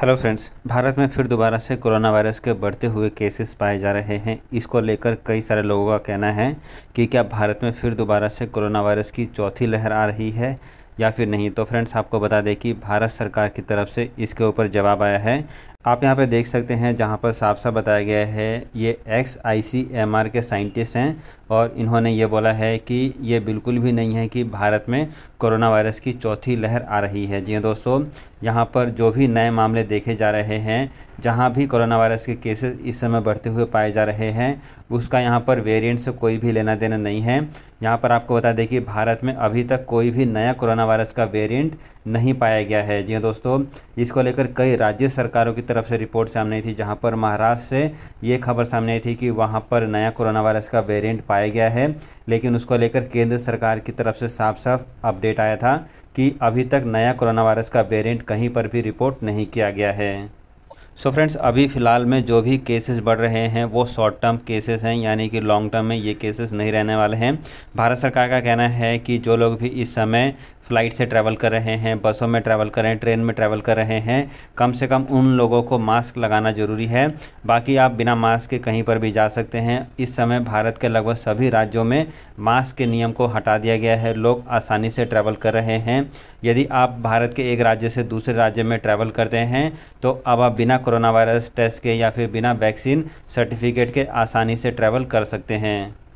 hello friends Bharat में फिर दोबारा से कोरोना वायरस के बढ़ते हुए केसेस पाए जा रहे हैं इसको लेकर कई सारे लोगों का कहना है कि क्या भारत में फिर दोबारा से कोरोना वायरस की चौथी लहर आ रही है या फिर नहीं तो फ्रेंड्स आपको बता दें कि भारत सरकार की तरफ से इसके ऊपर जवाब आया है आप यहाँ पे देख सकते हैं जहाँ पर साफ साफ बताया गया है ये X I C M R के साइंटिस्ट हैं और इन्होंने ये बोला है कि ये बिल्कुल भी नहीं है कि भारत में कोरोना वायरस की चौथी लहर आ रही है जी हाँ दोस्तों यहाँ पर जो भी नए मामले देखे जा रहे हैं जहाँ भी कोरोना वायरस के केसेस इस समय बढ़ते हुए पाए जा रहे हैं उसका यहाँ पर वेरिएंट से कोई भी लेना देना नहीं है यहाँ पर आपको बता दें कि भारत में अभी तक कोई भी नया कोरोना वायरस का वेरिएंट नहीं पाया गया है जी हाँ दोस्तों इसको लेकर कई राज्य सरकारों की तरफ से रिपोर्ट सामने आई थी जहाँ पर महाराष्ट्र से ये खबर सामने आई थी कि वहाँ पर नया कोरोना वायरस का वेरियंट पाया गया है लेकिन उसको लेकर केंद्र सरकार की तरफ से साफ साफ अपडेट आया था कि अभी तक नया कोरोना वायरस का वेरियंट कहीं पर भी रिपोर्ट नहीं किया गया है सो so फ्रेंड्स अभी फ़िलहाल में जो भी केसेस बढ़ रहे हैं वो शॉर्ट टर्म केसेस हैं यानी कि लॉन्ग टर्म में ये केसेस नहीं रहने वाले हैं भारत सरकार का कहना है कि जो लोग भी इस समय फ़्लाइट से ट्रैवल कर रहे हैं बसों में ट्रैवल कर रहे हैं ट्रेन में ट्रैवल कर रहे हैं कम से कम उन लोगों को मास्क लगाना ज़रूरी है बाकी आप बिना मास्क के कहीं पर भी जा सकते हैं इस समय भारत के लगभग सभी राज्यों में मास्क के नियम को हटा दिया गया है लोग आसानी से ट्रैवल कर रहे हैं यदि आप भारत के एक राज्य से दूसरे राज्य में ट्रैवल करते हैं तो अब आप बिना कोरोना वायरस टेस्ट के या फिर बिना वैक्सीन सर्टिफिकेट के आसानी से ट्रैवल कर सकते हैं